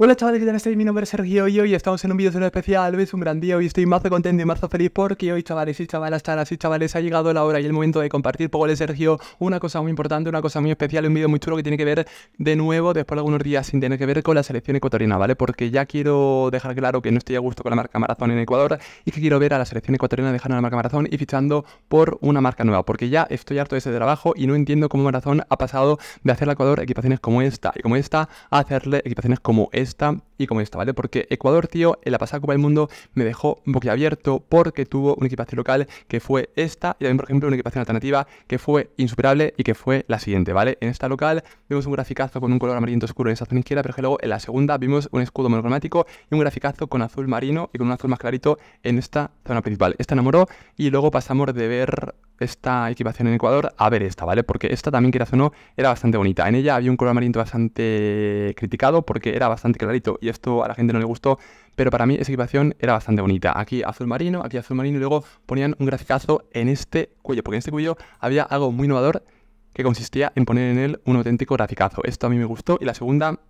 Hola chavales, ¿qué tal Mi nombre es Sergio y hoy estamos en un vídeo especial, es un gran día, y estoy mazo contento y mazo feliz porque hoy chavales y chavalas, chavales y chavales ha llegado la hora y el momento de compartir por Sergio una cosa muy importante, una cosa muy especial, un vídeo muy chulo que tiene que ver de nuevo después de algunos días sin tener que ver con la selección ecuatoriana, ¿vale? Porque ya quiero dejar claro que no estoy a gusto con la marca Marazón en Ecuador y que quiero ver a la selección ecuatoriana dejando la marca Marazón y fichando por una marca nueva, porque ya estoy harto de ese trabajo y no entiendo cómo Marazón ha pasado de hacerle a Ecuador equipaciones como esta y como esta a hacerle equipaciones como esta esta y como esta, ¿vale? Porque Ecuador, tío, en la pasada Copa del Mundo me dejó boquiabierto porque tuvo una equipación local que fue esta y también, por ejemplo, una equipación alternativa que fue insuperable y que fue la siguiente, ¿vale? En esta local vemos un graficazo con un color amarillento oscuro en esa zona izquierda, pero que luego en la segunda vimos un escudo monocromático y un graficazo con azul marino y con un azul más clarito en esta zona principal. Esta enamoró y luego pasamos de ver esta equipación en Ecuador a ver esta, ¿vale? Porque esta también, que o era bastante bonita. En ella había un color amarillo bastante criticado porque era bastante clarito y esto a la gente no le gustó, pero para mí esa equipación era bastante bonita. Aquí azul marino, aquí azul marino y luego ponían un graficazo en este cuello, porque en este cuello había algo muy innovador que consistía en poner en él un auténtico graficazo. Esto a mí me gustó y la segunda,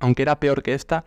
aunque era peor que esta,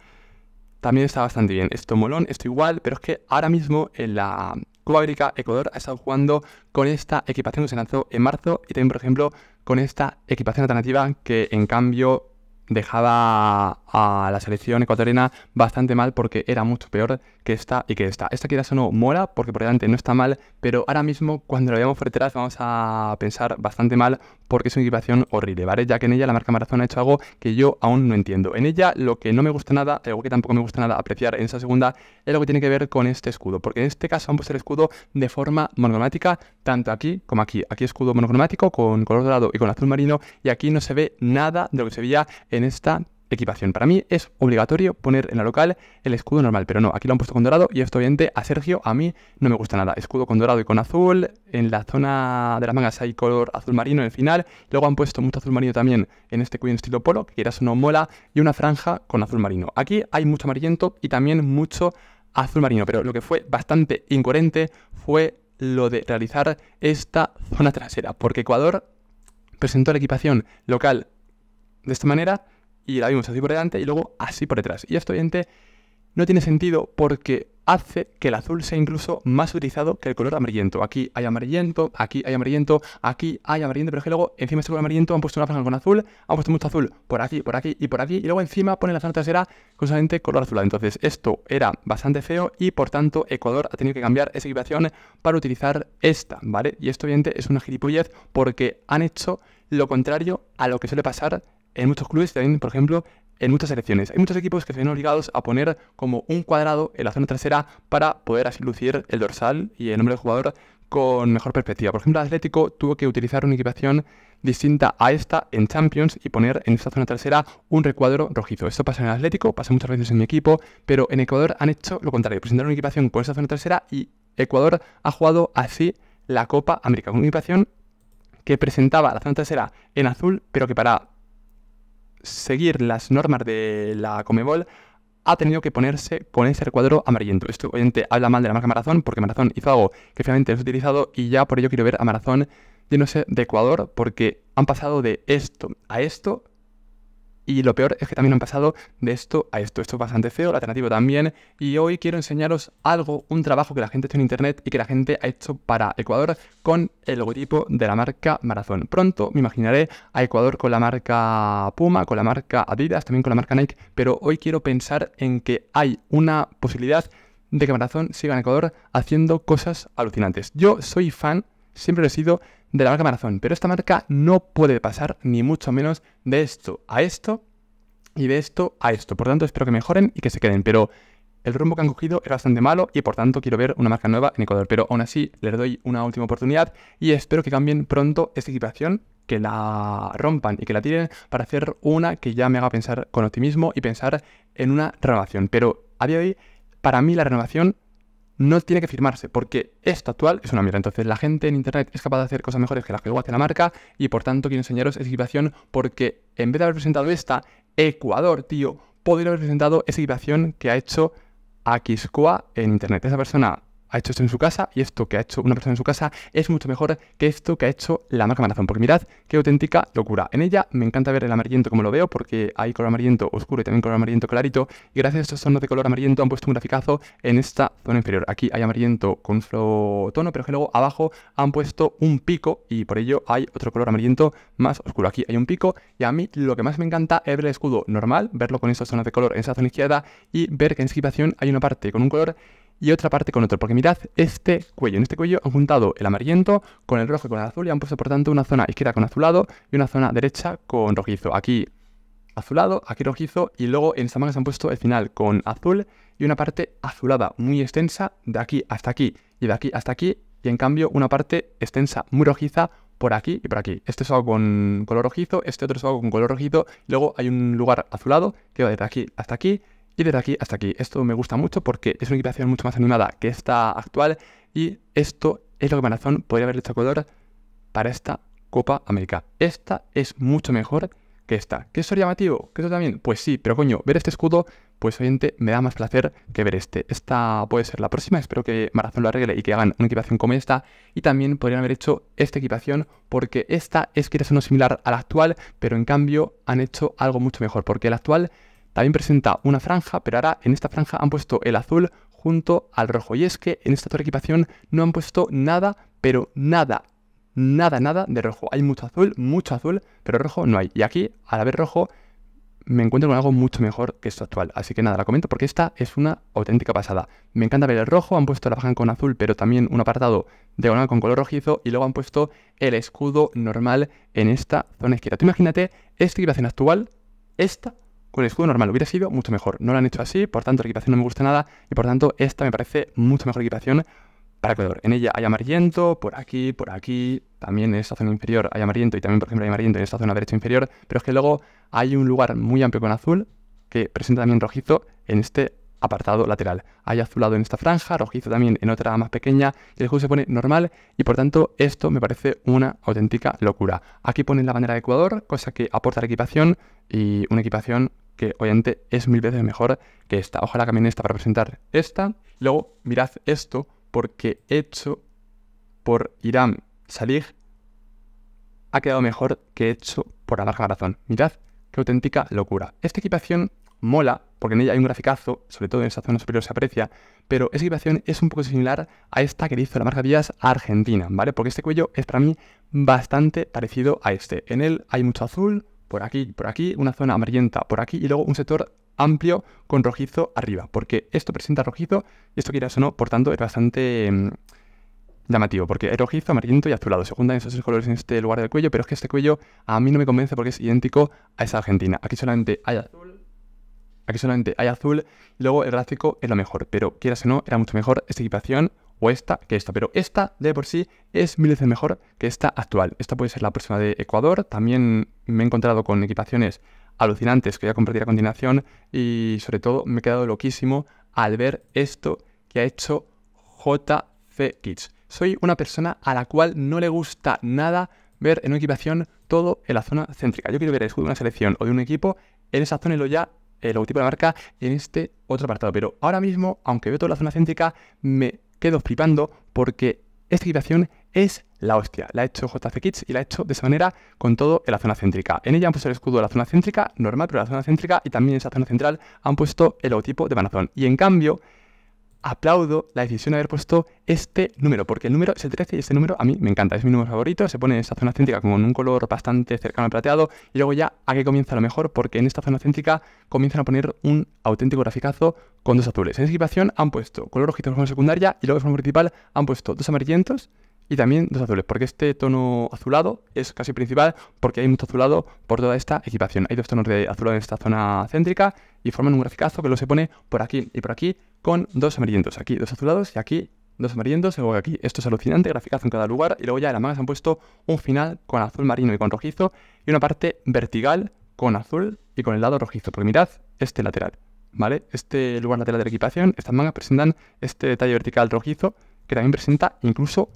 también está bastante bien. Esto molón, esto igual, pero es que ahora mismo en la Cuba América Ecuador ha estado jugando con esta equipación que se lanzó en marzo y también, por ejemplo, con esta equipación alternativa que en cambio dejaba a la selección ecuatoriana bastante mal porque era mucho peor que esta y que esta. Esta quizás no mola porque por delante no está mal, pero ahora mismo cuando la veamos por detrás vamos a pensar bastante mal porque es una equipación horrible, ¿vale? Ya que en ella la marca Maratón ha hecho algo que yo aún no entiendo. En ella lo que no me gusta nada, algo que tampoco me gusta nada apreciar en esa segunda, es lo que tiene que ver con este escudo, porque en este caso han puesto el escudo de forma monocromática, tanto aquí como aquí. Aquí escudo monocromático con color dorado y con azul marino, y aquí no se ve nada de lo que se veía en esta equipación. Para mí es obligatorio poner en la local el escudo normal, pero no, aquí lo han puesto con dorado y esto obviamente a Sergio a mí no me gusta nada. Escudo con dorado y con azul, en la zona de las mangas hay color azul marino en el final, luego han puesto mucho azul marino también en este cuello en estilo polo, que era uno mola, y una franja con azul marino. Aquí hay mucho amarillento y también mucho azul marino, pero lo que fue bastante incoherente fue lo de realizar esta zona trasera, porque Ecuador presentó la equipación local de esta manera y la vimos así por delante y luego así por detrás. Y esto, obviamente no tiene sentido porque hace que el azul sea incluso más utilizado que el color amarillento. Aquí hay amarillento, aquí hay amarillento, aquí hay amarillento, pero es que luego encima de este color amarillento han puesto una franja con azul, han puesto mucho azul por aquí, por aquí y por aquí, y luego encima ponen la zona trasera con color azul. Entonces esto era bastante feo y por tanto Ecuador ha tenido que cambiar esa equipación para utilizar esta, ¿vale? Y esto obviamente es una gilipollez porque han hecho lo contrario a lo que suele pasar en muchos clubes y también, por ejemplo, en muchas selecciones. Hay muchos equipos que se ven obligados a poner como un cuadrado en la zona trasera para poder así lucir el dorsal y el nombre del jugador con mejor perspectiva. Por ejemplo, el Atlético tuvo que utilizar una equipación distinta a esta en Champions y poner en esta zona trasera un recuadro rojizo. Esto pasa en el Atlético, pasa muchas veces en mi equipo, pero en Ecuador han hecho lo contrario, presentaron una equipación con esta zona trasera y Ecuador ha jugado así la Copa América, una equipación que presentaba la zona trasera en azul, pero que para seguir las normas de la Comebol, ha tenido que ponerse con ese recuadro amarillento. Esto obviamente habla mal de la marca Marazón, porque Marazón hizo algo que finalmente es utilizado y ya por ello quiero ver a Marazón sé, de Ecuador, porque han pasado de esto a esto y lo peor es que también han pasado de esto a esto. Esto es bastante feo, el alternativo también. Y hoy quiero enseñaros algo, un trabajo que la gente ha hecho en internet y que la gente ha hecho para Ecuador con el logotipo de la marca Marazón. Pronto me imaginaré a Ecuador con la marca Puma, con la marca Adidas, también con la marca Nike. Pero hoy quiero pensar en que hay una posibilidad de que Marazón siga en Ecuador haciendo cosas alucinantes. Yo soy fan siempre he sido de la marca Marazón, pero esta marca no puede pasar ni mucho menos de esto a esto y de esto a esto. Por tanto, espero que mejoren y que se queden, pero el rumbo que han cogido es bastante malo y por tanto quiero ver una marca nueva en Ecuador, pero aún así les doy una última oportunidad y espero que cambien pronto esta equipación que la rompan y que la tiren para hacer una que ya me haga pensar con optimismo y pensar en una renovación. Pero a día de hoy, para mí la renovación no tiene que firmarse, porque esto actual es una mierda. Entonces, la gente en Internet es capaz de hacer cosas mejores que las que luego hace la marca, y por tanto, quiero enseñaros esa equipación, porque en vez de haber presentado esta, Ecuador, tío, podría haber presentado esa equipación que ha hecho Aquiscoa en Internet. Esa persona ha hecho esto en su casa y esto que ha hecho una persona en su casa es mucho mejor que esto que ha hecho la marca Marazón. Porque mirad qué auténtica locura. En ella me encanta ver el amarillento como lo veo porque hay color amarillento oscuro y también color amarillento clarito. Y gracias a estos tonos de color amarillento han puesto un graficazo en esta zona inferior. Aquí hay amarillento con su tono, pero que luego abajo han puesto un pico y por ello hay otro color amarillento más oscuro. Aquí hay un pico y a mí lo que más me encanta es ver el escudo normal, verlo con estas zonas de color en esa zona izquierda y ver que en su hay una parte con un color y otra parte con otro, porque mirad este cuello. En este cuello han juntado el amarillento con el rojo y con el azul y han puesto por tanto una zona izquierda con azulado y una zona derecha con rojizo. Aquí azulado, aquí rojizo y luego en esta manga se han puesto el final con azul y una parte azulada muy extensa de aquí hasta aquí y de aquí hasta aquí y en cambio una parte extensa muy rojiza por aquí y por aquí. Este es algo con color rojizo, este otro es algo con color rojizo, y luego hay un lugar azulado que va desde aquí hasta aquí y desde aquí hasta aquí. Esto me gusta mucho porque es una equipación mucho más animada que esta actual y esto es lo que Marazón podría haber hecho color para esta Copa América. Esta es mucho mejor que esta. ¿Que eso es llamativo? ¿Que eso también? Pues sí, pero coño, ver este escudo, pues obviamente me da más placer que ver este. Esta puede ser la próxima, espero que Marazón lo arregle y que hagan una equipación como esta. Y también podrían haber hecho esta equipación, porque esta es que era similar a la actual, pero en cambio han hecho algo mucho mejor, porque la actual también presenta una franja, pero ahora en esta franja han puesto el azul junto al rojo. Y es que en esta equipación no han puesto nada, pero nada, nada, nada de rojo. Hay mucho azul, mucho azul, pero rojo no hay. Y aquí, al haber rojo, me encuentro con algo mucho mejor que esto actual. Así que nada, la comento porque esta es una auténtica pasada. Me encanta ver el rojo, han puesto la bajan con azul, pero también un apartado diagonal con color rojizo y luego han puesto el escudo normal en esta zona izquierda. Tú imagínate esta equipación actual, esta con el escudo normal hubiera sido mucho mejor. No lo han hecho así, por tanto la equipación no me gusta nada y por tanto esta me parece mucho mejor equipación para Ecuador, En ella hay amarillento, por aquí, por aquí, también en esta zona inferior hay amarillento y también por ejemplo hay amarillento en esta zona derecha inferior, pero es que luego hay un lugar muy amplio con azul que presenta también rojizo en este apartado lateral. Hay azulado en esta franja, rojizo también en otra más pequeña, y el escudo se pone normal, y por tanto esto me parece una auténtica locura. Aquí ponen la bandera de Ecuador, cosa que aporta la equipación, y una equipación que obviamente es mil veces mejor que esta. Ojalá también esta para presentar esta. Luego, mirad esto, porque hecho por Iram Salih ha quedado mejor que hecho por la marca Razón. Mirad qué auténtica locura. Esta equipación mola, porque en ella hay un graficazo, sobre todo en esta zona superior se aprecia, pero esta equipación es un poco similar a esta que hizo la marca Díaz Argentina, ¿vale? Porque este cuello es para mí bastante parecido a este. En él hay mucho azul, por aquí, por aquí, una zona amarillenta por aquí y luego un sector amplio con rojizo arriba, porque esto presenta rojizo y esto quieras o no, por tanto es bastante mm, llamativo, porque es rojizo, amarillento y azulado, se juntan esos colores en este lugar del cuello, pero es que este cuello a mí no me convence porque es idéntico a esa argentina, aquí solamente hay azul, aquí solamente hay azul y luego el gráfico es lo mejor, pero quieras o no, era mucho mejor esta equipación o esta que esta, pero esta de por sí es mil veces mejor que esta actual. Esta puede ser la próxima de Ecuador, también me he encontrado con equipaciones alucinantes que voy a compartir a continuación y sobre todo me he quedado loquísimo al ver esto que ha hecho JC Kids. Soy una persona a la cual no le gusta nada ver en una equipación todo en la zona céntrica. Yo quiero ver el escudo de una selección o de un equipo en esa zona y lo ya el logotipo de la marca en este otro apartado. Pero ahora mismo, aunque veo toda la zona céntrica, me quedo flipando porque esta equitación es la hostia. La ha hecho JC Kids y la ha hecho de esa manera con todo en la zona céntrica. En ella han puesto el escudo de la zona céntrica, normal, pero la zona céntrica y también en esa zona central han puesto el logotipo de Manazón. Y en cambio, aplaudo la decisión de haber puesto este número, porque el número es el 13 y este número a mí me encanta, es mi número favorito, se pone en esta zona céntrica con un color bastante cercano al plateado y luego ya a comienza lo mejor, porque en esta zona céntrica comienzan a poner un auténtico graficazo con dos azules. En equipación han puesto color rojito de forma secundaria y luego de forma principal han puesto dos amarillentos y también dos azules, porque este tono azulado es casi principal porque hay mucho azulado por toda esta equipación. Hay dos tonos de azulado en esta zona céntrica y forman un graficazo que lo se pone por aquí y por aquí con dos amarillentos. Aquí dos azulados y aquí dos amarillentos y luego aquí. Esto es alucinante, graficazo en cada lugar y luego ya en las mangas han puesto un final con azul marino y con rojizo y una parte vertical con azul y con el lado rojizo, porque mirad este lateral. ¿Vale? Este lugar lateral de la equipación, estas mangas presentan este detalle vertical rojizo que también presenta incluso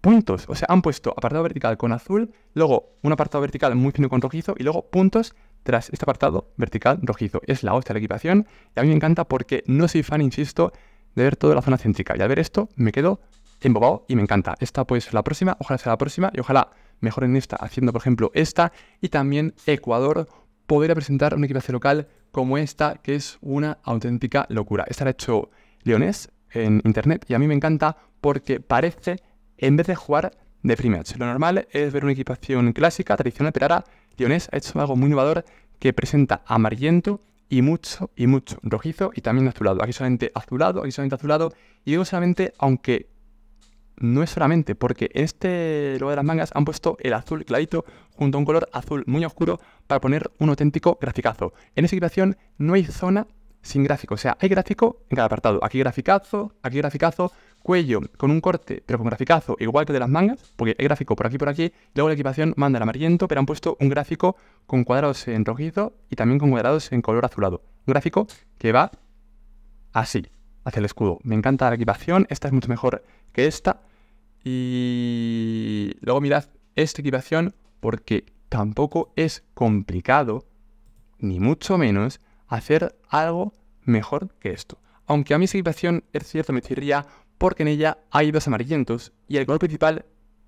puntos. O sea, han puesto apartado vertical con azul, luego un apartado vertical muy fino con rojizo y luego puntos tras este apartado vertical rojizo. Es la hostia de la equipación y a mí me encanta porque no soy fan, insisto, de ver toda la zona céntrica. Y al ver esto me quedo embobado y me encanta. Esta puede ser la próxima, ojalá sea la próxima y ojalá mejoren esta haciendo, por ejemplo, esta y también Ecuador poder presentar una equipación local como esta, que es una auténtica locura. Esta la ha hecho Leones en internet y a mí me encanta porque parece en vez de jugar de free Lo normal es ver una equipación clásica, tradicional, pero ahora Lyonés ha hecho algo muy innovador que presenta amarillento y mucho, y mucho rojizo y también azulado. Aquí solamente azulado, aquí solamente azulado. Y digo solamente, aunque no es solamente, porque en este lugar de las mangas han puesto el azul clarito junto a un color azul muy oscuro para poner un auténtico graficazo. En esa equipación no hay zona sin gráfico, o sea, hay gráfico en cada apartado. Aquí graficazo, aquí graficazo, cuello con un corte, pero con graficazo, igual que de las mangas, porque hay gráfico por aquí por aquí, luego la equipación manda el amarillento, pero han puesto un gráfico con cuadrados en rojizo y también con cuadrados en color azulado. Un gráfico que va así, hacia el escudo. Me encanta la equipación, esta es mucho mejor que esta. Y luego mirad esta equipación porque tampoco es complicado, ni mucho menos, hacer algo mejor que esto. Aunque a mí esa equipación es cierto, me tiraría porque en ella hay dos amarillentos y el color principal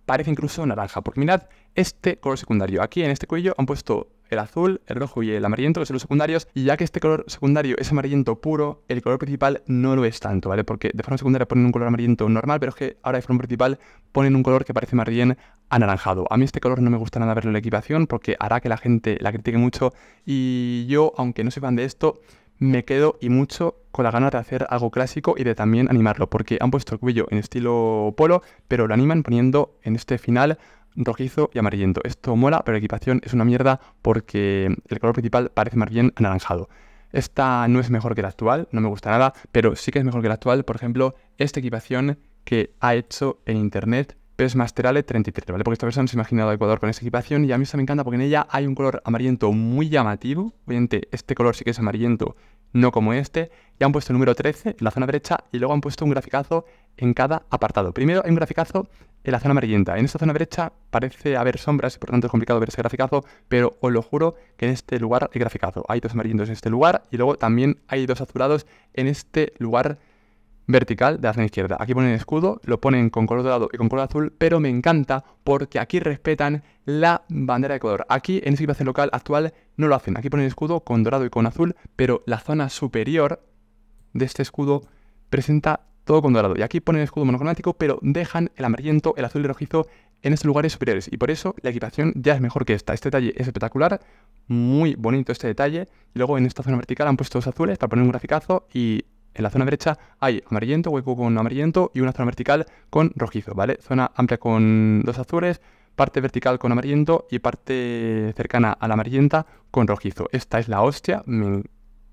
parece incluso naranja, porque mirad este color secundario. Aquí en este cuello han puesto el azul, el rojo y el amarillento, que son los secundarios, y ya que este color secundario es amarillento puro, el color principal no lo es tanto, ¿vale? Porque de forma secundaria ponen un color amarillento normal, pero es que ahora de forma principal ponen un color que parece más bien anaranjado. A mí este color no me gusta nada verlo en la equipación porque hará que la gente la critique mucho y yo, aunque no soy fan de esto, me quedo y mucho con la gana de hacer algo clásico y de también animarlo, porque han puesto el cuello en estilo polo, pero lo animan poniendo en este final rojizo y amarillento. Esto mola, pero la equipación es una mierda porque el color principal parece más bien anaranjado. Esta no es mejor que la actual, no me gusta nada, pero sí que es mejor que la actual, por ejemplo, esta equipación que ha hecho en internet PES Masterale 33, ¿vale? Porque esta persona se ha imaginado Ecuador con esa equipación y a mí esta me encanta porque en ella hay un color amarillento muy llamativo. Obviamente, este color sí que es amarillento, no como este. Y han puesto el número 13 en la zona derecha y luego han puesto un graficazo en cada apartado. Primero hay un graficazo en la zona amarillenta. En esta zona derecha parece haber sombras y por tanto es complicado ver ese graficazo, pero os lo juro que en este lugar hay graficazo. Hay dos amarillentos en este lugar y luego también hay dos azulados en este lugar vertical de la zona izquierda. Aquí ponen escudo, lo ponen con color dorado y con color azul, pero me encanta porque aquí respetan la bandera de Ecuador. Aquí en su equipación local actual no lo hacen. Aquí ponen escudo con dorado y con azul, pero la zona superior de este escudo presenta todo con dorado. Y aquí ponen escudo monocromático, pero dejan el amarillento, el azul y el rojizo en estos lugares superiores. Y por eso la equipación ya es mejor que esta. Este detalle es espectacular, muy bonito este detalle. luego en esta zona vertical han puesto dos azules para poner un graficazo y en la zona derecha hay amarillento, hueco con amarillento y una zona vertical con rojizo, ¿vale? Zona amplia con dos azules, parte vertical con amarillento y parte cercana a la amarillenta con rojizo. Esta es la hostia, me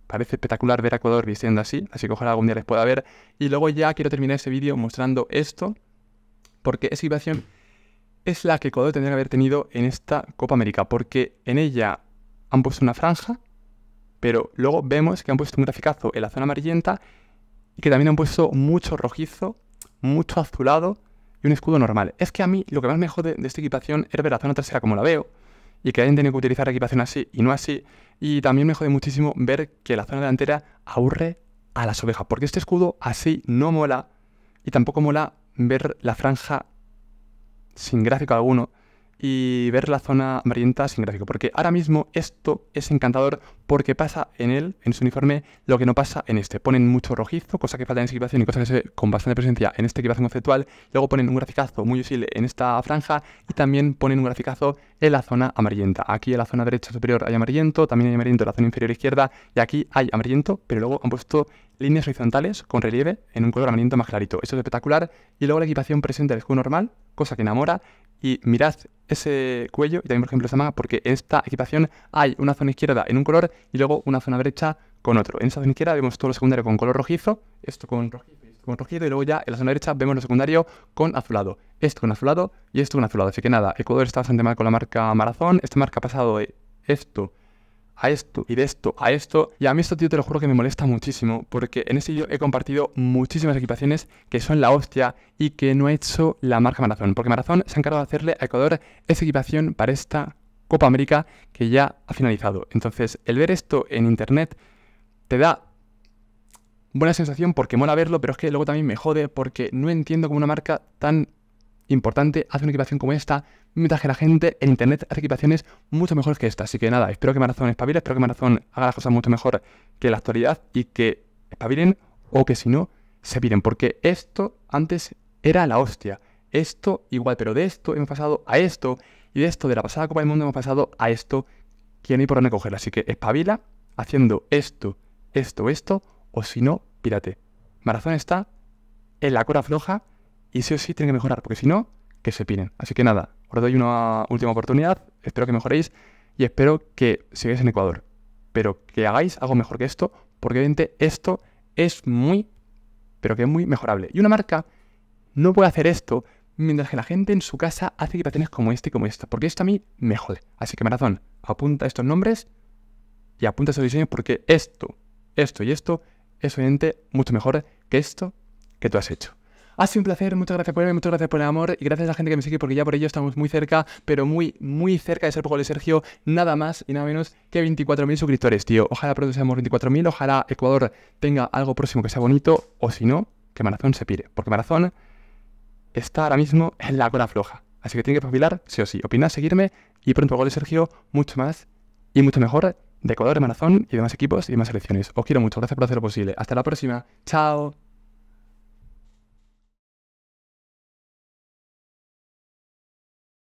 parece espectacular ver a Ecuador vistiendo así, así que ojalá algún día les pueda ver. Y luego ya quiero terminar ese vídeo mostrando esto, porque esa situación es la que Ecuador tendría que haber tenido en esta Copa América, porque en ella han puesto una franja pero luego vemos que han puesto un graficazo en la zona amarillenta y que también han puesto mucho rojizo, mucho azulado y un escudo normal. Es que a mí lo que más me jode de esta equipación es ver la zona trasera como la veo y que alguien tiene que utilizar la equipación así y no así. Y también me jode muchísimo ver que la zona delantera aburre a las ovejas, porque este escudo así no mola y tampoco mola ver la franja sin gráfico alguno y ver la zona amarillenta sin gráfico, porque ahora mismo esto es encantador porque pasa en él, en su uniforme, lo que no pasa en este. Ponen mucho rojizo, cosa que falta en equipación y cosa que se ve con bastante presencia en esta equipación conceptual, luego ponen un graficazo muy útil en esta franja y también ponen un graficazo en la zona amarillenta. Aquí en la zona derecha superior hay amarillento, también hay amarillento en la zona inferior izquierda y aquí hay amarillento, pero luego han puesto líneas horizontales con relieve en un color amarillento más clarito. Eso es espectacular. Y luego la equipación presenta el escudo normal, cosa que enamora, y mirad ese cuello y también, por ejemplo, esa manga, porque en esta equipación hay una zona izquierda en un color y luego una zona derecha con otro. En esa zona izquierda vemos todo lo secundario con color rojizo, esto con rojizo con rojizo y luego ya en la zona derecha vemos lo secundario con azulado. Esto con azulado y esto con azulado. Así que nada, Ecuador está bastante mal con la marca Marazón. Esta marca ha pasado esto a esto y de esto a esto. Y a mí esto, tío, te lo juro que me molesta muchísimo, porque en ese vídeo he compartido muchísimas equipaciones que son la hostia y que no ha hecho la marca Marazón, porque Marazón se ha encargado de hacerle a Ecuador esa equipación para esta Copa América que ya ha finalizado. Entonces, el ver esto en internet te da buena sensación porque mola verlo, pero es que luego también me jode porque no entiendo cómo una marca tan importante, hace una equipación como esta, mientras que la gente en internet hace equipaciones mucho mejores que esta. Así que nada, espero que Marazón espabile, espero que Marazón haga las cosas mucho mejor que la actualidad y que espabilen o que si no, se piden Porque esto antes era la hostia. Esto igual, pero de esto hemos pasado a esto y de esto, de la pasada Copa del Mundo, hemos pasado a esto que no hay por dónde coger. Así que espabila haciendo esto, esto, esto o si no, pírate. Marazón está en la cora floja y sí o sí tienen que mejorar, porque si no, que se piden. Así que nada, os doy una última oportunidad, espero que mejoréis y espero que sigáis en Ecuador. Pero que hagáis algo mejor que esto, porque obviamente esto es muy, pero que es muy mejorable. Y una marca no puede hacer esto mientras que la gente en su casa hace equipaciones como este y como esta, porque esto a mí mejor. Así que Marazón, apunta estos nombres y apunta estos diseños porque esto, esto y esto es obviamente mucho mejor que esto que tú has hecho. Ha sido un placer, muchas gracias por muchas gracias por el amor y gracias a la gente que me sigue porque ya por ello estamos muy cerca, pero muy, muy cerca de ser poco de Sergio, nada más y nada menos que 24.000 suscriptores, tío. Ojalá pronto seamos 24.000, ojalá Ecuador tenga algo próximo que sea bonito o si no, que Marazón se pire, porque Marazón está ahora mismo en la cola floja. Así que tiene que profilar, sí o sí. Opina, seguirme y pronto gol de Sergio, mucho más y mucho mejor de Ecuador, de Marazón y más equipos y más selecciones. Os quiero mucho, gracias por hacer lo posible. Hasta la próxima. Chao.